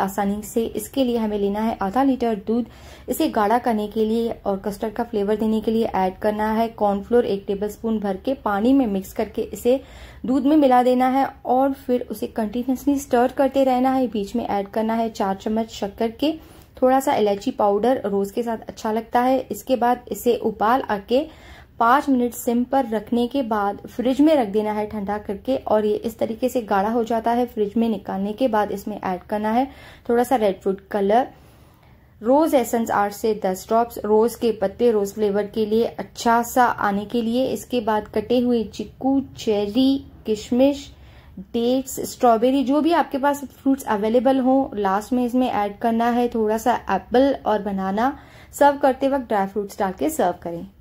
आसानी से इसके लिए हमें लेना है आधा लीटर दूध इसे गाढ़ा करने के लिए और कस्टर्ड का फ्लेवर देने के लिए ऐड करना है कॉर्नफ्लोर एक टेबलस्पून भर के पानी में मिक्स करके इसे दूध में मिला देना है और फिर उसे कंटिन्यूसली स्टर करते रहना है बीच में ऐड करना है चार चम्मच शक्कर के थोड़ा सा इलायची पाउडर रोज के साथ अच्छा लगता है इसके बाद इसे उबाल आके पांच मिनट सिम पर रखने के बाद फ्रिज में रख देना है ठंडा करके और ये इस तरीके से गाढ़ा हो जाता है फ्रिज में निकालने के बाद इसमें ऐड करना है थोड़ा सा red fruit colour rose essence आठ से दस ड्रॉप्स रोज के पत्ते रोज फ्लेवर के लिए अच्छा सा आने के लिए इसके बाद कटे हुए चिक्कू चेरी किशमिश डेट्स स्ट्रॉबेरी जो भी आपके पास फ्रूट्स अवेलेबल हो लास्ट में इसमें ऐड करना है थोड़ा सा एप्पल और बनाना सर्व करते वक्त ड्राई फ्रूट्स डाल के सर्व करें